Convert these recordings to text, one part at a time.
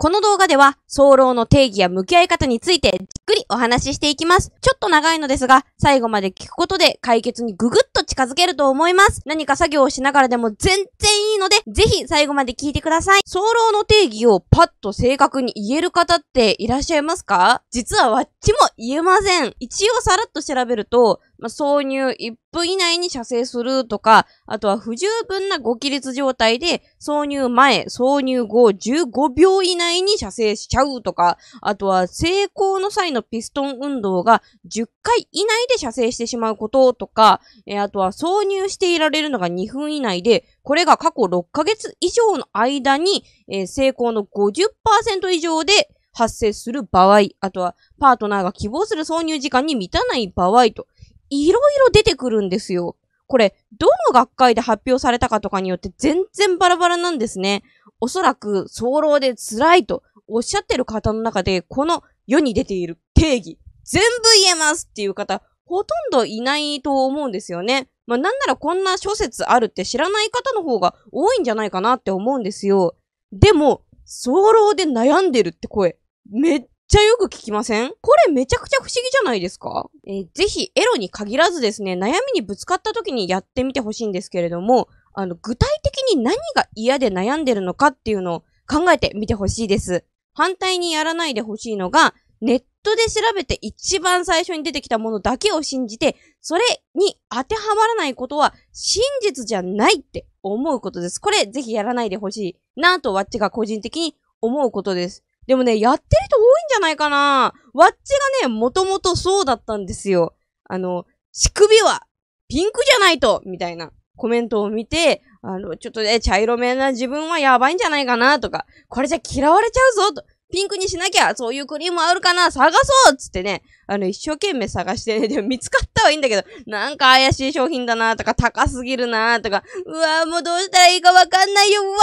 この動画では、早漏の定義や向き合い方についてじっくりお話ししていきます。ちょっと長いのですが、最後まで聞くことで解決にぐぐっと近づけると思います。何か作業をしながらでも全然いいので、ぜひ最後まで聞いてください。早漏の定義をパッと正確に言える方っていらっしゃいますか実はわっちも言えません。一応さらっと調べると、まあ、挿入1分以内に射精するとか、あとは不十分なご起立状態で、挿入前、挿入後15秒以内に射精しちゃうとか、あとは成功の際のピストン運動が10回以内で射精してしまうこととか、えー、あとは挿入していられるのが2分以内で、これが過去6ヶ月以上の間に、えー、成功の50%以上で発生する場合、あとはパートナーが希望する挿入時間に満たない場合と、いろいろ出てくるんですよ。これ、どの学会で発表されたかとかによって全然バラバラなんですね。おそらく、早漏で辛いとおっしゃってる方の中で、この世に出ている定義、全部言えますっていう方、ほとんどいないと思うんですよね。まあ、なんならこんな諸説あるって知らない方の方が多いんじゃないかなって思うんですよ。でも、早漏で悩んでるって声、めっちゃよく聞きませんこれめちゃくちゃ不思議じゃないですか、えー、ぜひエロに限らずですね、悩みにぶつかった時にやってみてほしいんですけれども、あの、具体的に何が嫌で悩んでるのかっていうのを考えてみてほしいです。反対にやらないでほしいのが、ネットで調べて一番最初に出てきたものだけを信じて、それに当てはまらないことは真実じゃないって思うことです。これぜひやらないでほしいなとわっちが個人的に思うことです。でもね、やってる人多いんじゃないかなわっちがね、もともとそうだったんですよ。あの、乳首はピンクじゃないとみたいなコメントを見て、あの、ちょっとね、茶色めな自分はやばいんじゃないかなとか、これじゃ嫌われちゃうぞと、ピンクにしなきゃ、そういうクリームあるかな探そうつってね、あの、一生懸命探してね、でも見つかったはいいんだけど、なんか怪しい商品だなとか、高すぎるなとか、うわーもうどうしたらいいかわかんないよ、うわ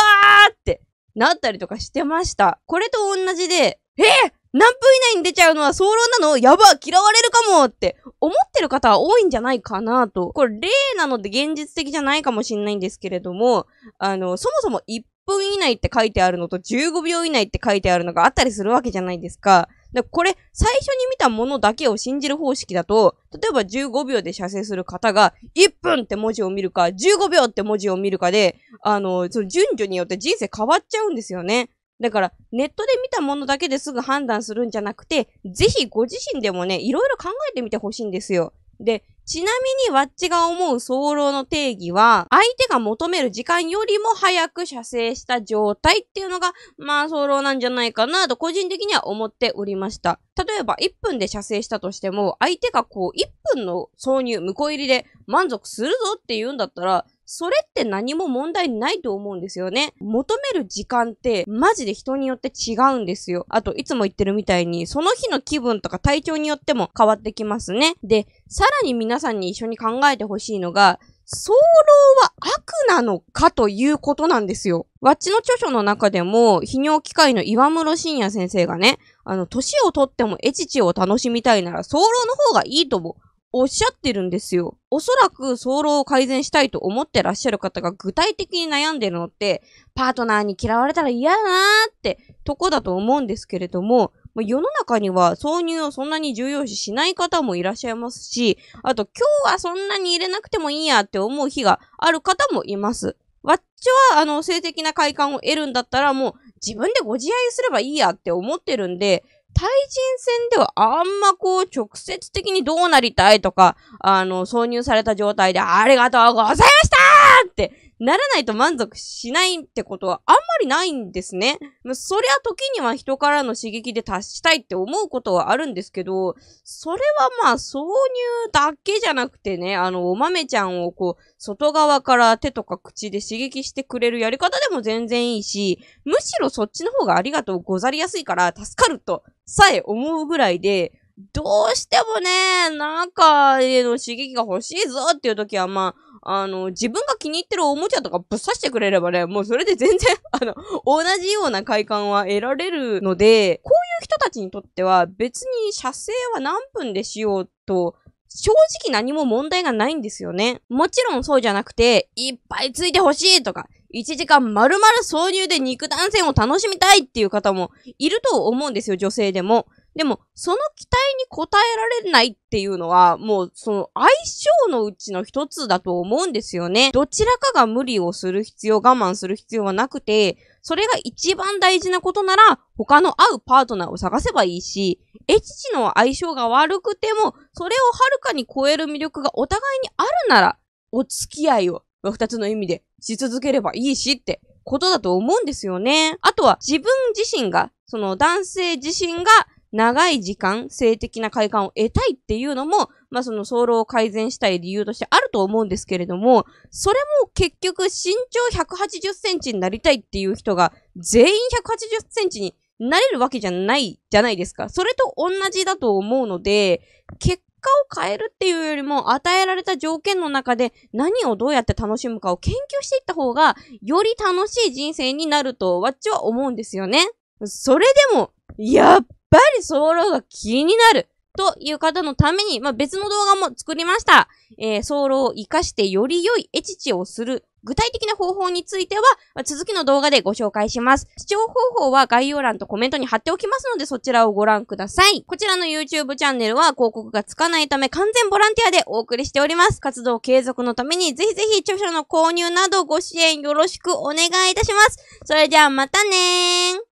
ーってなったりとかしてました。これと同じで、えー、何分以内に出ちゃうのは早漏なのやば嫌われるかもって思ってる方は多いんじゃないかなと。これ例なので現実的じゃないかもしんないんですけれども、あの、そもそも1分以内って書いてあるのと15秒以内って書いてあるのがあったりするわけじゃないですか。で、これ、最初に見たものだけを信じる方式だと、例えば15秒で射精する方が、1分って文字を見るか、15秒って文字を見るかで、あの、その順序によって人生変わっちゃうんですよね。だから、ネットで見たものだけですぐ判断するんじゃなくて、ぜひご自身でもね、いろいろ考えてみてほしいんですよ。で、ちなみにワッチが思う早漏の定義は、相手が求める時間よりも早く射精した状態っていうのが、まあ早漏なんじゃないかなと個人的には思っておりました。例えば1分で射精したとしても、相手がこう1分の挿入、向こう入りで満足するぞって言うんだったら、それって何も問題ないと思うんですよね。求める時間って、マジで人によって違うんですよ。あと、いつも言ってるみたいに、その日の気分とか体調によっても変わってきますね。で、さらに皆さんに一緒に考えてほしいのが、早漏は悪なのかということなんですよ。わっちの著書の中でも、泌尿機械の岩室信也先生がね、あの、年をとってもエチチを楽しみたいなら、早漏の方がいいともおっしゃってるんですよ。おそらく早漏を改善したいと思ってらっしゃる方が具体的に悩んでるのって、パートナーに嫌われたら嫌だなーってとこだと思うんですけれども、世の中には挿入をそんなに重要視しない方もいらっしゃいますし、あと今日はそんなに入れなくてもいいやって思う日がある方もいます。わっちは、あの、性的な快感を得るんだったらもう自分でご自愛すればいいやって思ってるんで、対人戦ではあんまこう直接的にどうなりたいとか、あの、挿入された状態でありがとうございましたってならないと満足しないってことはあんまりないんですね。そりゃ時には人からの刺激で達したいって思うことはあるんですけど、それはまあ挿入だけじゃなくてね、あの、お豆ちゃんをこう、外側から手とか口で刺激してくれるやり方でも全然いいし、むしろそっちの方がありがとうござりやすいから助かるとさえ思うぐらいで、どうしてもね、なんか、刺激が欲しいぞっていう時は、まあ、あの、自分が気に入ってるおもちゃとかぶっ刺してくれればね、もうそれで全然 あの、同じような快感は得られるので、こういう人たちにとっては別に射精は何分でしようと、正直何も問題がないんですよね。もちろんそうじゃなくて、いっぱいついてほしいとか、1時間丸々挿入で肉弾戦を楽しみたいっていう方もいると思うんですよ、女性でも。でも、その期待に応えられないっていうのは、もうその相性のうちの一つだと思うんですよね。どちらかが無理をする必要、我慢する必要はなくて、それが一番大事なことなら、他の合うパートナーを探せばいいし、エチチの相性が悪くても、それをはるかに超える魅力がお互いにあるなら、お付き合いを、二つの意味でし続ければいいしってことだと思うんですよね。あとは自分自身が、その男性自身が長い時間、性的な快感を得たいっていうのも、まあ、その早漏を改善したい理由としてあると思うんですけれども、それも結局身長180センチになりたいっていう人が全員180センチになれるわけじゃないじゃないですか。それと同じだと思うので、結果を変えるっていうよりも与えられた条件の中で何をどうやって楽しむかを研究していった方がより楽しい人生になるとわっちは思うんですよね。それでも、やっぱりソウルが気になるという方のために、まあ、別の動画も作りました。えー、ソウロを活かしてより良いエチチをする具体的な方法については、ま続きの動画でご紹介します。視聴方法は概要欄とコメントに貼っておきますので、そちらをご覧ください。こちらの YouTube チャンネルは広告がつかないため完全ボランティアでお送りしております。活動継続のために、ぜひぜひ著書の購入などご支援よろしくお願いいたします。それではまたねー。